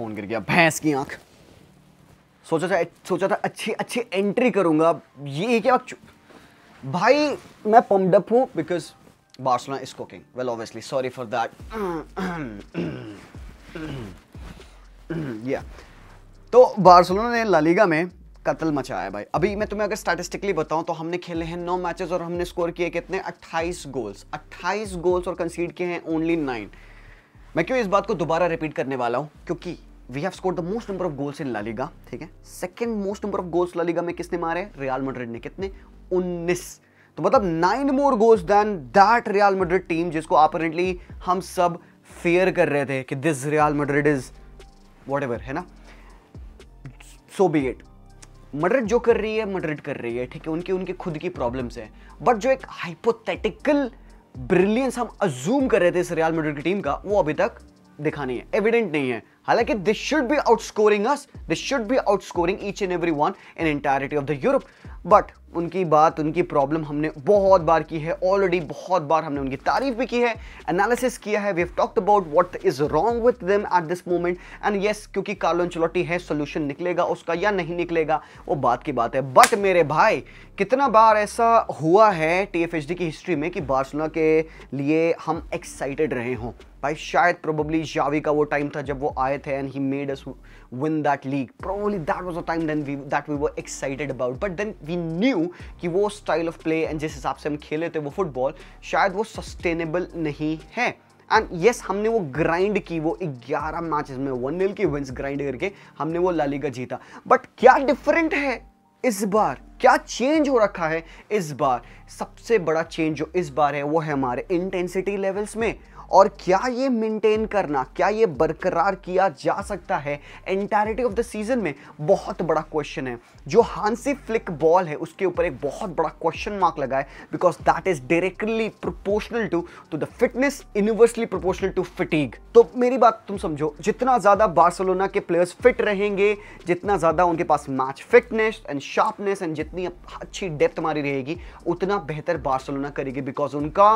Phone गिर गया भैंस की आंख सोचा था सोचा था अच्छी अच्छी एंट्री करूंगा ये क्या भाई मैं पम्पडअप हूँ because Barcelona is cooking well obviously sorry for that या तो बार्सलोना ने लालीगा में कत्ल मचाया है भाई अभी मैं तुम्हें अगर स्टैटिस्टिकली बताऊं तो हमने खेले हैं नौ मैचेस और हमने स्कोर किए कितने 28 गोल्स 28 गोल्स और कंसीड किए हैं ओनली नाइन मैं क्यों इस बात को दोबारा रिपीट करने वाला हूं क्योंकि we have score the most number of goals in La Liga ठीक है second most number of goals La Liga में किसने मारे रियाल मड्रिड ने कितने उन्नीस तो मतलब nine more goals then that Real Madrid team जिसको अपरेंटली हम सब फेयर कर रहे थे कि this Real Madrid is what है ना सो बी इट मड्रिड जो कर रही है मड्रिड कर रही है ठीक है उनकी उनकी खुद की प्रॉब्लम्स है बट जो एक हाइपोथेटिकल ब्रिलियंस हम अज्यूम कर रहे थे इस रियाल मड्रिड की टीम का वो अभी तक दिखा नहीं है एविडेंट नहीं है हालांकि this should be outscoring us this should be outscoring each and every one in entirety of the Europe but उनकी बात उनकी प्रॉब्लम हमने बहुत बार की है ऑलरेडी बहुत बार हमने उनकी तारीफ भी की है एनालिसिस किया है we have talked about what is wrong with them at this moment and yes क्योंकि कार्लोन चलोटी है सोल्यूशन निकलेगा उसका या नहीं निकलेगा वो बात की बात है बट मेरे भाई कितना बार ऐसा हुआ है टी की हिस्ट्री में कि बार्सलोना के लिए हम एक्साइटेड रहे हों भाई शायद प्रोबेबली जावी का वो टाइम था जब वो आया आए थे and he made us win that league probably that was a time then we that we were excited about but then we knew कि वो स्टाइल ऑफ प्ले एंड जिस हिसाब से हम खेले थे वो फुटबॉल शायद वो सस्टेनेबल नहीं है एंड यस yes, हमने वो ग्राइंड की वो 11 मैचेस में वन नील की विंस ग्राइंड करके हमने वो लालीगा जीता बट क्या डिफरेंट है इस बार क्या चेंज हो रखा है इस बार सबसे बड़ा चेंज जो इस बार है वो है हमारे इंटेंसिटी लेवल्स में और क्या ये मेंटेन करना क्या ये बरकरार किया जा सकता है एंटायरिटी ऑफ द सीजन में बहुत बड़ा क्वेश्चन है जो हांसी फ्लिक बॉल है उसके ऊपर एक बहुत बड़ा क्वेश्चन मार्क लगा है because that is directly proportional to to the fitness inversely proportional to fatigue तो मेरी बात तुम समझो जितना ज़्यादा बार्सोलोना के प्लेयर्स फिट रहेंगे जितना ज़्यादा उनके पास match fitness and sharpness and जितनी अच्छी डेप्थ हमारी रहेगी उतना बेहतर बार्सोलोना करेगी बिकॉज उनका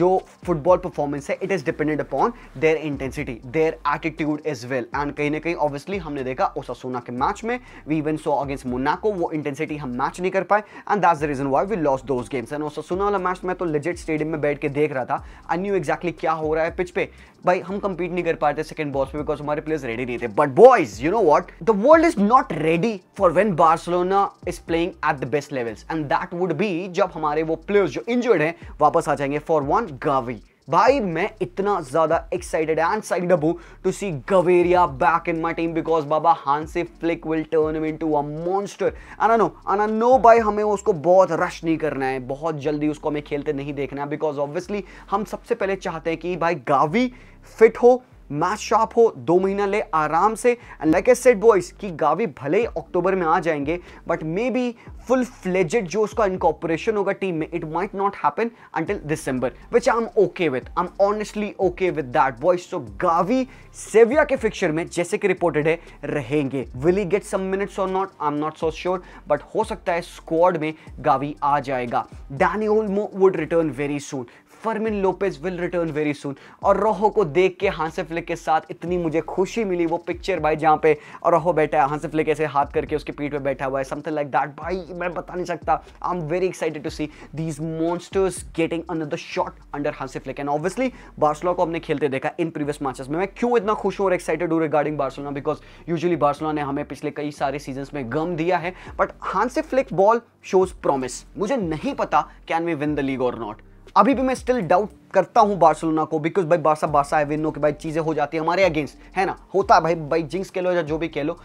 जो फुटबॉल परफॉर्मेंस है it is is dependent upon their intensity their attitude is well and कहीं ना कहीं ऑब्वियसली हमने देखा ओसासुना के मैच में we even saw against Monaco वो इंटेंसिटी हम मैच नहीं कर पाए and that's the reason why we lost those games and Osasuna वाला मैच मैं तो लेजिट स्टेडियम में बैठ के देख रहा था आई न्यू एग्जैक्टली क्या हो रहा है पिच पे भाई हम कंपीट नहीं कर पाते सेकंड बॉल्स पे बिकॉज हमारे प्लेयर्स रेडी नहीं थे but boys you know what the world is not ready for when Barcelona is playing at the best levels and that would be जब हमारे वो प्लेयर्स जो इंजर्ड हैं वापस आ जाएंगे फॉर वन गावी भाई मैं इतना ज़्यादा excited and side up to see Gaviria back in my team because बाबा Hansi Flick will turn in to a monster no and no भाई हमें उसको बहुत रश नहीं करना है बहुत जल्दी उसको हमें खेलते नहीं देखना है बिकॉज ऑब्वियसली हम सबसे पहले चाहते हैं कि भाई गावी फिट हो मैच शॉप हो दो महीना ले आराम से and like I said boys कि गावी भले ही अक्टूबर में आ जाएंगे but may be full fledged जो उसका इनकॉपरेशन होगा टीम में it might not happen until December which I am okay with I am honestly okay with that boys so Gavi Sevilla के फिक्चर में जैसे कि रिपोर्टेड है रहेंगे will he gate some minutes or not I am not so sure but हो सकता है squad में गावी आ जाएगा Dani Olmo would return very soon Fermin Lopez will return very soon और रोहो को देख के हांसे फ्लिक के साथ इतनी मुझे खुशी मिली वो पिक्चर भाई जहाँ पे और रोहो बैठा है हांसे फ्लिक ऐसे हाथ करके उसके पीठ पे बैठा हुआ है समथिंग लाइक दैट भाई मैं बता नहीं सकता I am very excited to see these monsters getting the shot under Hansi Flick and obviously Barcelona को हमने खेलते देखा इन प्रीवियस मैचेस में मैं क्यों इतना खुश हूँ और एक्साइटेड हूँ regarding Barcelona because usually Barcelona ने हमें पिछले कई सारे सीजन में गम दिया है but Hansi Flick ball shows promise मुझे नहीं पता can we win the league or not अभी भी मैं स्टिल डाउट करता हूं बार्सिलोना को बिकॉज भाई बारसा बारसा है विनो के भाई चीज़ें हो जाती है हमारे अगेंस्ट है ना होता है भाई भाई जिंक्स कह लो या जो भी कह लो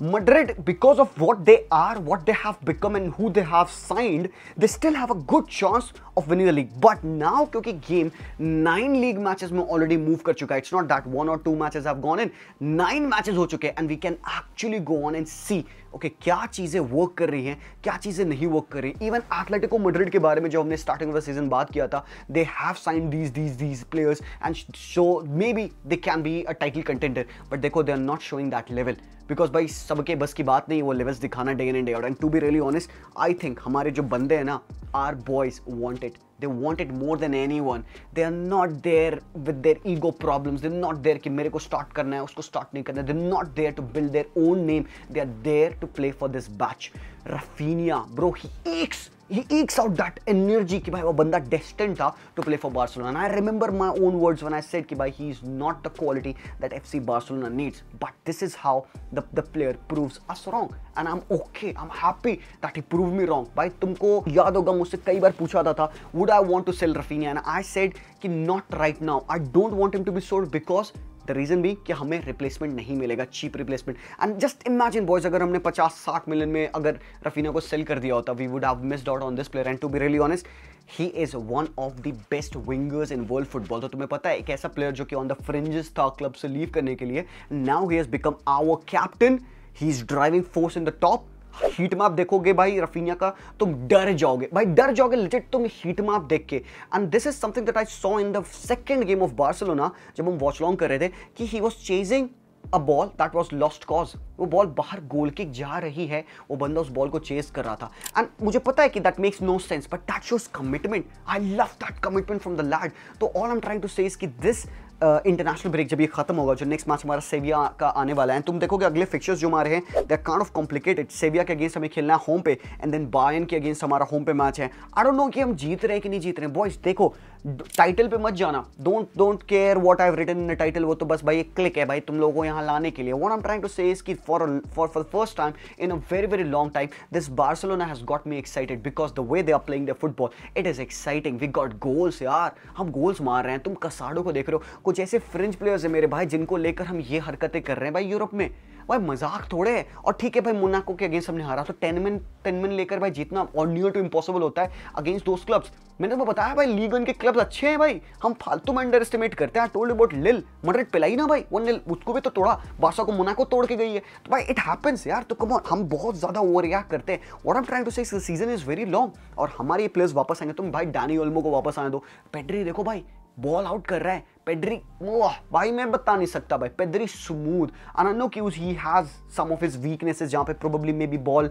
Madrid, because of what they are, what they have become and who they have signed, they still have a good chance of winning the league. But now, because game 9 league matches mein already moved, kar it's not that 1 or 2 matches have gone in, 9 matches ho chuke, and we can actually go on and see okay, kya cheeze work kar rahi hain, kya cheeze nahi work kar rahi hain. Even Atletico Madrid ke baare mein, jo of the season they have signed these, these, these players and so maybe they can be a title contender. But they are not showing that level. Because भाई सबके बस की बात नहीं वो levels दिखाना day in and day out and to be really honest I think हमारे जो बंदे हैं ना are boys wanted they want it more than anyone they are not there with their ego problems they're not there कि मेरे को start करना है start नहीं करना they they're not there to build their own name they are there to play for this batch Rafinha bro he aches he ekes out that energy कि भाई वो बंदा destined था to play for Barcelona and I remember my own words when I said कि भाई he is not the quality that FC Barcelona needs but this is how the, the player proves us wrong and I am okay I am happy that he prove me wrong भाई तुमको याद होगा मुझसे कई बार पूछा था would I want to sell Raphinha and I said कि not right now I don't want him to be sold because the reason भी कि हमें रिप्लेसमेंट नहीं मिलेगा cheap replacement and just imagine boys अगर हमने 50-60 मिलियन में अगर रफीना को सेल कर दिया होता we would have missed out on this player and to be really honest he is one of the best wingers in world football तो तुम्हें पता है एक ऐसा प्लेयर जो कि ऑन द फ्रिंजेस था क्लब से लीव करने के लिए now he has become our captain he is driving force in the top heat map देखोगे भाई रफीनिया का तुम डर जाओगे भाई डर जाओगे लिजिट तुम हीट मैप देख के and this is something that I saw in the second game of Barcelona जब हम वॉच लॉन्ग कर रहे थे कि he was chasing a ball that was lost cause वो बॉल बाहर गोल किक जा रही है वो बंदा उस बॉल को चेज कर रहा था एंड मुझे पता है कि that makes no sense but that shows commitment I love that commitment from the lad तो all I am trying to say this international break जब ये खत्म होगा जो नेक्स्ट मैच हमारा सेविया का आने वाला है तुम देखोगे अगले फिक्चर्स जो हमारे हैं they kind of complicated Sevilla के अगेंस्ट हमें खेलना है होम पे एंड देन बायन के अगेंस्ट हमारा होम पे मैच है आई डोंट नो कि हम जीत रहे हैं कि नहीं जीत रहे हैं बॉयज देखो टाइटल पे मत जाना don't don't care what I written in title वो तो बस भाई एक क्लिक है भाई तुम लोगों को यहाँ लाने के लिए what am trying to say is for for for first time in a very very long time this Barcelona has got me excited because the way they are playing the football it is exciting we got goals यार हम goals मार रहे हैं तुम कसाडो को देख रहे हो कुछ ऐसे फ्रेंच प्लेयर्स हैं मेरे भाई जिनको लेकर हम ये हरकतें कर रहे हैं भाई यूरोप में भाई मजाक थोड़े है और ठीक है भाई मुनाको के अगेंस्ट हमने हारा तो टेन मैन टेन मैन लेकर भाई जीतना और न्यू टू इम्पॉसिबल होता है अगेंस्ट दोस्त क्लब्स मैंने तो बताया भाई लीग वन के क्लब्स अच्छे हैं भाई हम फालतू में अंडर एस्टिमेट करते हैं टोल्ड अबाउट लिल मड्रिड पिलाई ना भाई वो लिल उसको भी तो तोड़ा बासा को मुनाको तोड़ के गई है तो भाई इट हैपन्स यार तो कम हम बहुत ज़्यादा ओवर रिएक्ट करते हैं और am trying to say season is very long और हमारे प्लेयर्स वापस आएंगे तुम भाई डैनी ओल्मो को वापस आने दो पेड्री देखो भाई बॉल आउट कर रहा है Pedri, oh, भाई मैं बता नहीं सकता भाई Pedri smooth and I know कि he has some of his weaknesses जहाँ पे probably may be ball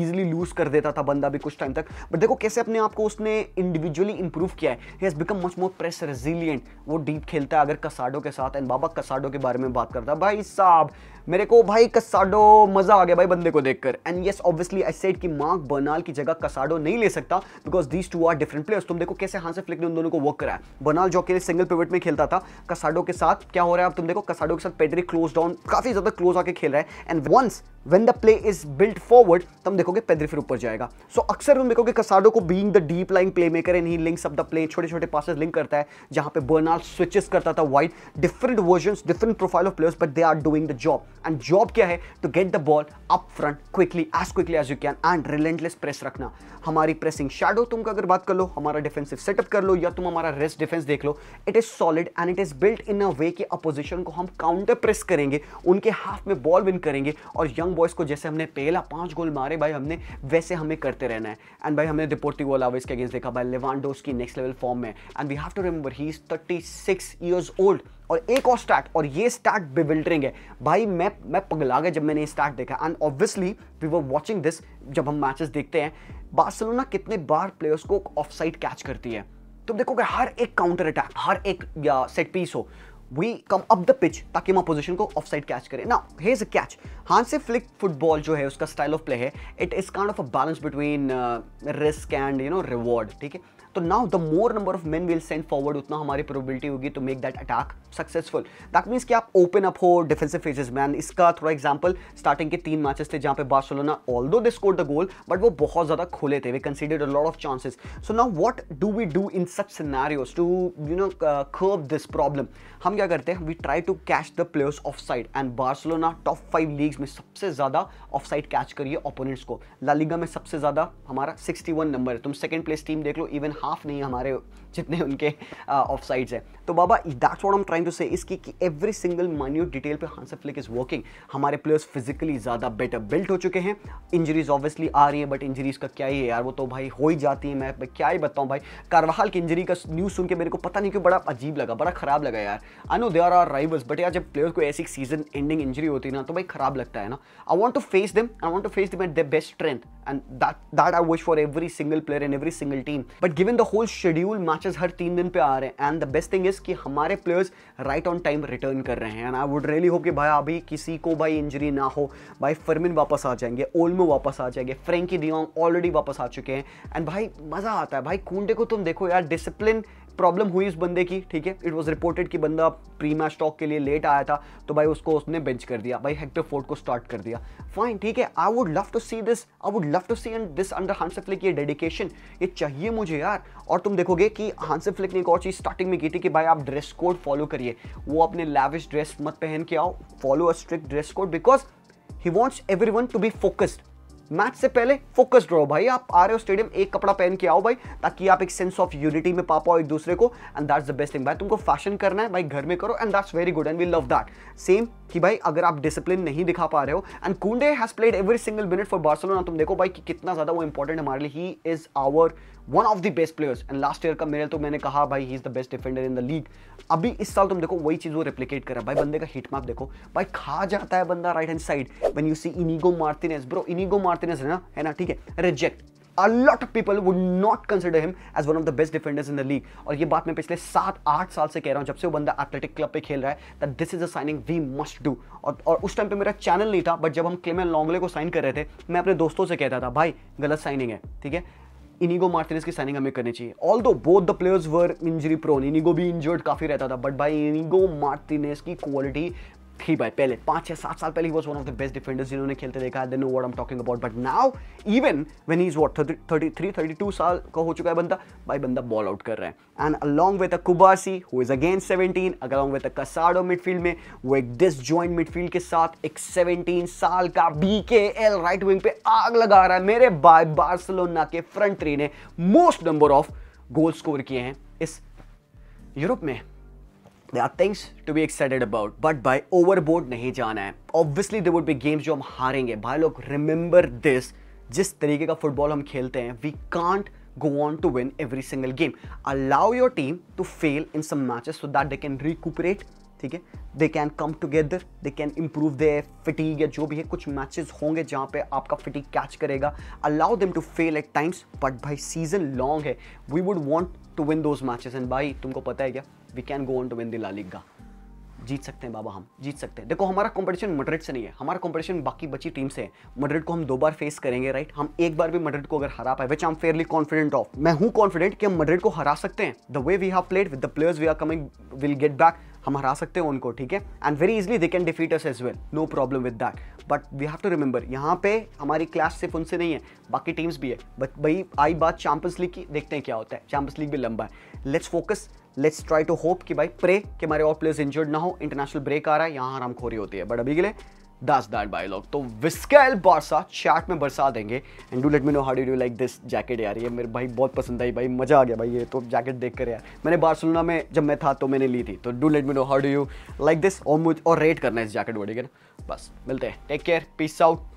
easily lose कर देता था बंदा भी कुछ टाइम तक बट देखो कैसे अपने आप को उसने इंडिविजुअली इंप्रूव किया है he has become much more press resilient वो डीप खेलता है अगर कसाडो के साथ एंड बाबा कसाडो के बारे में बात करता भाई साहब मेरे को भाई कसाडो मज़ा आ गया भाई बंदे को देखकर and yes obviously I said कि मार्क बर्नाल की जगह कसाडो नहीं ले सकता because these two are different players तुम देखो कैसे हाथ से फ्लिक ने उन दोनों को वर्क कराया बर्नाल जो अकेले सिंगल पिवट में खेल खेलता था कसाडो के साथ क्या हो रहा है अब तुम देखो कसाडो के साथ पेड्री क्लोज डाउन काफ़ी ज़्यादा क्लोज आके खेल रहा है and once when the play is build forward तुम देखोगे पेद्री फिर ऊपर जाएगा सो so, अक्सर तुम देखोगे कसाडो को being the deep line playmaker and he links up the play छोटे छोटे पासेस लिंक करता है जहां पे बर्नाल स्विचेस करता था wide different version different profile of players but they are doing the job and job क्या है to get the ball up front quickly as quickly as you can and relentless press रखना हमारी pressing shadow तुम अगर बात कर लो हमारा defensive setup कर लो या तुम हमारा रेस्ट डिफेंस देख लो it is solid solid and it is built in a way कि अपोजिशन को हम काउंटर प्रेस करेंगे उनके हाफ में बॉल विन करेंगे और यंग बॉयज़ को जैसे हमने पहला पांच गोल मारे भाई हमने वैसे हमें करते रहना है एंड भाई हमने डिपोर्टिव अलावेज के अगेंस्ट देखा भाई लेवानडोस की नेक्स्ट लेवल फॉर्म में and we have to remember he is thirty six years old और एक और स्टार्ट और ये स्टार्ट बिबिल्डरिंग है भाई मैं मैं पगला गया जब मैंने ये स्टार्ट देखा and obviously we were watching this जब हम मैचेस देखते हैं बार्सिलोना कितने बार प्लेयर्स को ऑफ साइड कैच करती है तुम देखोगे हर एक काउंटर अटैक हर एक या सेट पीस हो we come up the pitch ताकि हम अपोजिशन को ऑफ साइड कैच करें ना हेज अ कैच हाथ से फ्लिक फुटबॉल जो है उसका स्टाइल ऑफ प्ले है it is kind of a balance between risk and you know reward ठीक है तो now the more number of men will send forward उतना हमारी प्रोबेबिलिटी होगी to make that attack successful that means कि आप open up हो defensive phases man इसका थोड़ा एग्जाम्पल स्टार्टिंग के तीन मैचेस थे जहाँ पे Barcelona although they score the goal but वो बहुत ज़्यादा खुले थे they consider a lot of chances so now what do we do in such scenarios to you know curb this problem हम क्या करते हैं we try to catch the players off side and Barcelona top five leagues में सबसे ज़्यादा off side catch करिए opponents को La Liga में सबसे ज़्यादा हमारा सिक्सटी वन नंबर है तुम सेकंड प्लेस टीम देख लो इवन हाफ नहीं हमारे जितने उनके ऑफ साइड्स हैं तो बाबा that's what am trying to say इसकी कि एवरी सिंगल माइन्यूट डिटेल पे हांसा फ्लिक इज वर्किंग हमारे प्लेयर्स फिजिकली ज़्यादा बेटर बिल्ट हो चुके हैं इंजरीज ऑब्वियसली आ रही है बट इंजरीज का क्या ही है यार वो तो भाई हो ही जाती है मैं क्या ही बताऊँ भाई कारवाहाल की इंजरी का न्यूज़ सुन के मेरे को पता नहीं क्यों बड़ा अजीब लगा बड़ा खराब लगा यार I know they are are but यार जब प्लेयर को ऐसी सीजन एंडिंग इंजरी होती है ना तो भाई खराब लगता है ना आई want to face them I want to face them at the best strength and that that I wish for every single player and every single team but given the whole schedule match matches हर तीन दिन पे आ रहे हैं and the best thing is कि हमारे players right on time return कर रहे हैं and I would really hope कि भाई अभी किसी को भाई इंजरी ना हो भाई फर्मिन वापस आ जाएंगे ओल्मो वापस आ जाएंगे फ्रेंकी डियोंग ऑलरेडी वापस आ चुके हैं एंड भाई मज़ा आता है भाई कूंडे को तुम देखो यार डिसिप्लिन प्रॉब्लम हुई उस बंदे की ठीक है इट वॉज रिपोर्टेड कि बंदा प्री मैच के लिए लेट आया था तो भाई उसको उसने बेंच कर दिया भाई हेक्टर फोर्ट को स्टार्ट कर दिया फाइन ठीक है I would love to see this I would love to see and this under Hansi Flick ये डेडिकेशन ये चाहिए मुझे यार और तुम देखोगे कि हांसर फ्लिक ने एक और चीज़ स्टार्टिंग में की थी कि भाई आप ड्रेस कोड फॉलो करिए वो अपने लैविश ड्रेस मत पहन के आओ follow a strict dress code because he wants everyone to be focused match से पहले फोकस रहो भाई आप आ रहे हो स्टेडियम एक कपड़ा पहन के आओ भाई ताकि आप एक सेंस ऑफ यूनिटी में पा पाओ एक दूसरे को and that's the best thing भाई तुमको फैशन करना है भाई घर में करो and that's very good and we love that same कि भाई अगर आप डिसिप्लिन नहीं दिखा पा रहे हो and Kounde has played every single minute for Barcelona तुम देखो भाई कि कितना ज़्यादा वो इंपॉर्टेंट हमारे लिए he is our one of the best players and last year का मेरे तो मैंने कहा भाई he is the best defender in the league अभी इस साल तुम देखो वही चीज़ वो रिप्लिकेट कर रहा है भाई बंदे का हिट मैप देखो भाई खा जाता है बंदा right hand side one you see Inigo Martinez bro Inigo Martinez है ना है ना ठीक है reject a lot of people would not consider him as one of the best defenders in the league और ये बात मैं पिछले सात आठ साल से कह रहा हूँ जब से वो बंदा एथलेटिक क्लब पे खेल रहा है that this is a signing we must do और और उस टाइम पे मेरा चैनल नहीं था बट जब हम क्लेम लॉन्गले को साइन कर रहे थे मैं अपने दोस्तों से कहता था भाई गलत साइनिंग है ठीक है इनिगो मार्टिनेस की साइनिंग हमें करनी चाहिए although both the players were injury prone Inigo भी इंजर्ड काफ़ी रहता था बट भाई इनिगो मार्टिनेस की क्वालिटी थी भाई पहले पांच छः सात साल पहले was one of the best defenders जिन्होंने खेलते देखा they know what am talking about but now even when is what thirty three thirty two साल का हो चुका है बंदा भाई बंदा बॉल आउट कर रहे हैं and along with a Cubarsi who is again seventeen along with a Casado midfield में वो एक डिस ज्वाइंट मिडफील्ड के साथ एक सेवनटीन साल का बी के एल राइट विंग पे आग लगा रहा है मेरे बाय बार्सलोना के फ्रंट थ्री ने most number of goal score किए हैं इस यूरोप में there are things to be excited about but by overboard नहीं जाना है obviously there would be games जो हम हारेंगे भाई लोग remember this जिस तरीके का football हम खेलते हैं we can't go on to win every single game allow your team to fail in some matches so that they can recuperate ठीक है they can come together they can improve they physique या जो भी है कुछ matches होंगे जहाँ पे आपका फिटीक कैच करेगा allow them to fail at times but भाई सीजन लॉन्ग है we would want to win those matches and भाई तुमको पता है क्या we can go on to win the La Liga जीत सकते हैं बाबा हम जीत सकते हैं देखो हमारा कंपटीशन मड्रिड से नहीं है हमारा कंपटीशन बाकी बची टीम से है मड्रिड को हम दो बार फेस करेंगे राइट हम एक बार भी मड्रिड को अगर हरा पाए which I am fairly confident of मैं हूँ कॉन्फिडेंट कि हम मड्रिड को हरा सकते हैं the way we have played with the players we are coming will get back हम हरा सकते हैं उनको ठीक है and very easily they can defeat us as well no problem with that but we have to remember यहाँ पे हमारी क्लास सिर्फ उनसे नहीं है बाकी टीम्स भी है बट भाई आई बात चैंपियंस लीग की देखते हैं क्या होता है चैंपियंस लीग भी लंबा है let's focus let's try to hope कि भाई प्रे कि हमारे और प्लेयर्स इंजर्ड ना हो इंटरनेशनल ब्रेक आ रहा है यहाँ आराम खोरी होती है बट अभी के लिए दस that by तो विस्कैल बारसा चैट में बरसा देंगे and do let me know how do you like this jacket यार ये मेरे भाई बहुत पसंद आई भाई मज़ा आ गया भाई ये तो जैकेट देख कर यार मैंने बार्सोलोना में जब मैं था तो मैंने ली थी तो do let me know how do you like this और मुझ और रेट करना है इस जैकेट को ठीक है ना बस मिलते हैं टेक केयर पीस आउट